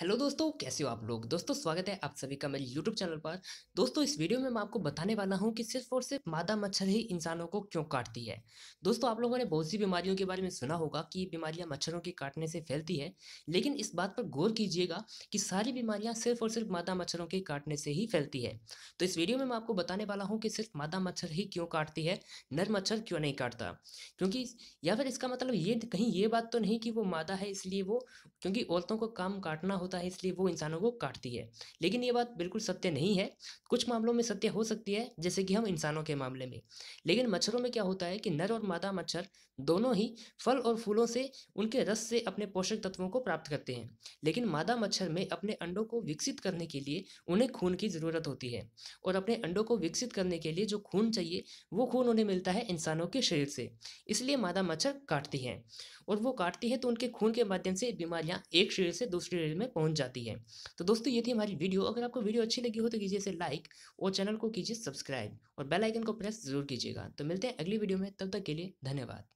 hello दोस्तों कैसे हो आप लोग दोस्तों स्वागत है आप सभी का मेरे यूट्यूब चैनल पर दोस्तों इस वीडियो में मैं आपको बताने वाला हूं कि सिर्फ और सिर्फ मादा मच्छर ही इंसानों को क्यों काटती है दोस्तों आप लोगों ने बहुत सी बीमारियों के बारे में सुना होगा कि बीमारियां मच्छरों के काटने से फैलती है लेकिन इस बात पर गौर कीजिएगा कि सारी बीमारियाँ सिर्फ और सिर्फ मादा मच्छरों के काटने से ही फैलती है तो इस वीडियो में मैं आपको बताने वाला हूँ कि सिर्फ मादा मच्छर ही क्यों काटती है नर मच्छर क्यों नहीं काटता क्योंकि या फिर इसका मतलब ये कहीं ये बात तो नहीं कि वो मादा है इसलिए वो क्योंकि औरतों को काम काटना होता है इसलिए वो इंसानों को काटती है लेकिन ये बात बिल्कुल सत्य नहीं है कुछ मामलों में सत्य हो सकती है जैसे कि हम इंसानों के मामले में लेकिन मच्छरों में क्या होता है कि नर और मादा मच्छर दोनों ही फल और फूलों से उनके रस से अपने पोषक तत्वों को प्राप्त करते हैं लेकिन मादा मच्छर में अपने अंडों को विकसित करने के लिए उन्हें खून की ज़रूरत होती है और अपने अंडों को विकसित करने के लिए जो खून चाहिए वो खून उन्हें मिलता है इंसानों के शरीर से इसलिए मादा मच्छर काटती हैं और वो काटती है तो उनके खून के माध्यम से बीमारियाँ एक शरीर से दूसरे शरीर में पहुंच जाती है तो दोस्तों ये थी हमारी वीडियो अगर आपको वीडियो अच्छी लगी हो तो कीजिए इसे लाइक और चैनल को कीजिए सब्सक्राइब और बेल आइकन को प्रेस जरूर कीजिएगा तो मिलते हैं अगली वीडियो में तब तक के लिए धन्यवाद